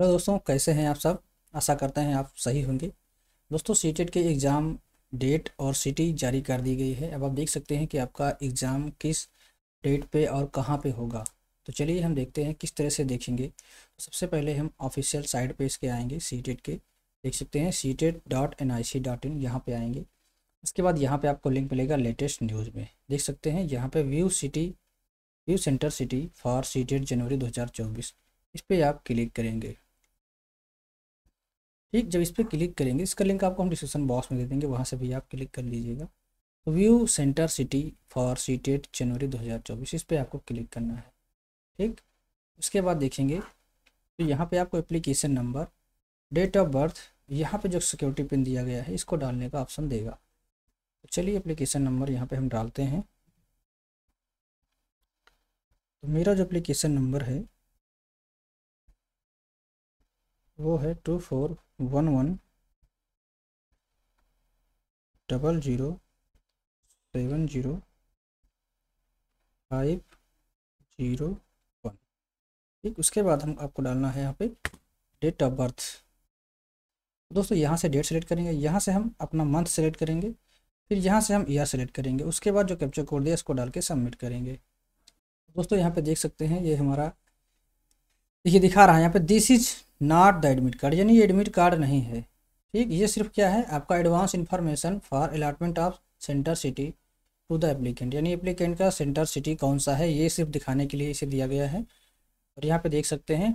hello दोस्तों कैसे हैं आप सब आशा करते हैं आप सही होंगे दोस्तों सी e के एग्ज़ाम डेट और सिटी e जारी कर दी गई है अब आप देख सकते हैं कि आपका एग्ज़ाम किस डेट पे और कहाँ पे होगा तो चलिए हम देखते हैं किस तरह से देखेंगे सबसे पहले हम ऑफिशियल साइट पे इसके आएंगे सी e के देख सकते हैं C TET dot N I C dot in यहाँ पर आएंगे उसके बाद यहाँ पर आपको लिंक मिलेगा लेटेस्ट न्यूज़ में देख सकते हैं यहाँ पर view city view centre city for C January चौबीस इस पर आप क्लिक करेंगे ठीक जब इस पर क्लिक करेंगे इसका लिंक आपको हम डिस्क्रिप्शन बॉक्स में दे देंगे वहाँ से भी आप क्लिक कर लीजिएगा तो view centre city for CTET January 2024 इस पर आपको क्लिक करना है ठीक उसके बाद देखेंगे तो यहाँ पे आपको application number date of birth यहाँ पे जो सिक्योरिटी पिन दिया गया है इसको डालने का ऑप्शन देगा तो चलिए एप्लीकेशन नंबर यहाँ पे हम डालते हैं तो मेरा जो एप्लीकेशन नंबर है वो है two four one one double zero seven zero five zero one ठीक उसके बाद हम आपको डालना है यहाँ पे डेट ऑफ बर्थ दोस्तों यहाँ से डेट सेलेक्ट करेंगे यहाँ से हम अपना मंथ सेलेक्ट करेंगे फिर यहाँ से हम ईयर सेलेक्ट करेंगे उसके बाद जो कैप्चर कोड दिया इसको डाल के सबमिट करेंगे दोस्तों यहाँ पे देख सकते हैं ये हमारा ये दिखा रहा है यहाँ पे this is not the admit card यानी ये एडमिट कार्ड नहीं है ठीक ये सिर्फ क्या है आपका advance information for allotment of centre city to the applicant यानी एप्लीकेंट का सेंटर सिटी कौन सा है ये सिर्फ दिखाने के लिए इसे दिया गया है और यहाँ पे देख सकते हैं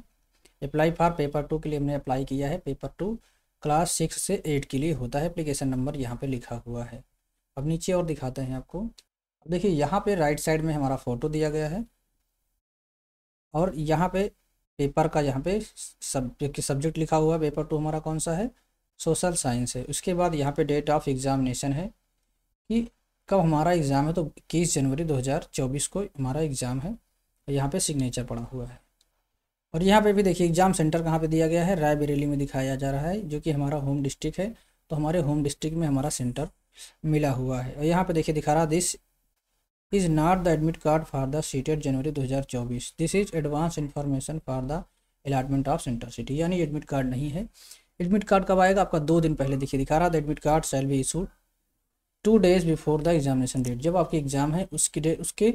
अप्लाई फॉर पेपर टू के लिए हमने अप्लाई किया है पेपर टू क्लास सिक्स से एट के लिए होता है एप्लीकेशन नंबर यहाँ पे लिखा हुआ है अब नीचे और दिखाते हैं आपको देखिए यहाँ पे राइट साइड में हमारा फ़ोटो दिया गया है और यहाँ पे पेपर का यहाँ पे सब्जेक्ट सब्जेक्ट लिखा हुआ है पेपर टू हमारा कौन सा है सोशल साइंस है उसके बाद यहाँ पे डेट ऑफ एग्ज़ामिनेशन है कि कब हमारा एग्ज़ाम है तो इक्कीस जनवरी 2024 को हमारा एग्ज़ाम है और यहाँ पे सिग्नेचर पड़ा हुआ है और यहाँ पे भी देखिए एग्ज़ाम सेंटर कहाँ पे दिया गया है रायबरेली में दिखाया जा रहा है जो कि हमारा होम डिस्ट्रिक्ट है तो हमारे होम डिस्ट्रिक्ट में हमारा सेंटर मिला हुआ है और यहाँ पे देखिए दिखा रहा this is not the admit card for the CTET January 2024 this is advance information for the allotment of centre city यानी एडमिट कार्ड नहीं है एडमिट कार्ड कब आएगा आपका दो दिन पहले देखिए दिखा रहा था admit card shall be issue two days before the examination date जब आपकी एग्जाम है उसकी डे उसके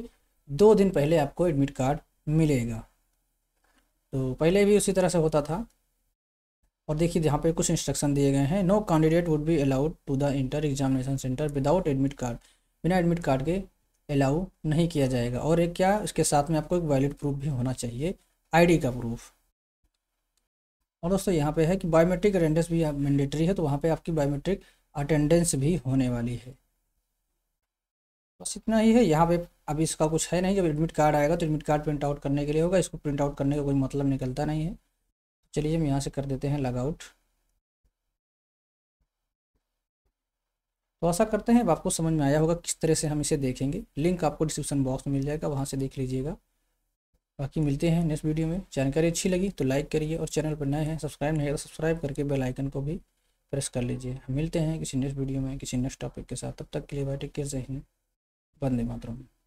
दो दिन पहले आपको एडमिट कार्ड मिलेगा तो पहले भी उसी तरह से होता था और देखिए यहाँ पे कुछ इंस्ट्रक्शन दिए गए हैं no candidate would be allowed to the enter examination centre without admit card बिना एडमिट कार्ड के अलाउ नहीं किया जाएगा और एक क्या उसके साथ में आपको एक वैलिड प्रूफ भी होना चाहिए आईडी का प्रूफ और दोस्तों यहाँ पे है कि बायोमेट्रिक अटेंडेंस भी मैंडेटरी है तो वहाँ पे आपकी बायोमेट्रिक अटेंडेंस भी होने वाली है बस इतना ही है यहाँ पे अभी इसका कुछ है नहीं जब एडमिट कार्ड आएगा तो एडमिट कार्ड प्रिंट आउट करने के लिए होगा इसको प्रिंट आउट करने का कोई मतलब निकलता नहीं है चलिए हम यहाँ से कर देते हैं लगआउट तो आशा करते हैं आपको समझ में आया होगा किस तरह से हम इसे देखेंगे लिंक आपको डिस्क्रिप्शन बॉक्स में मिल जाएगा वहाँ से देख लीजिएगा बाकी मिलते हैं नेक्स्ट वीडियो में जानकारी अच्छी लगी तो लाइक करिए और चैनल पर नए हैं सब्सक्राइब नहीं है तो सब्सक्राइब करके बेल आइकन को भी प्रेस कर लीजिए मिलते हैं किसी नेक्स्ट वीडियो में किसी नेक्स्ट टॉपिक के साथ तब तक के लिए बाय टेक केयर बंदे हिंद वंदे मातरम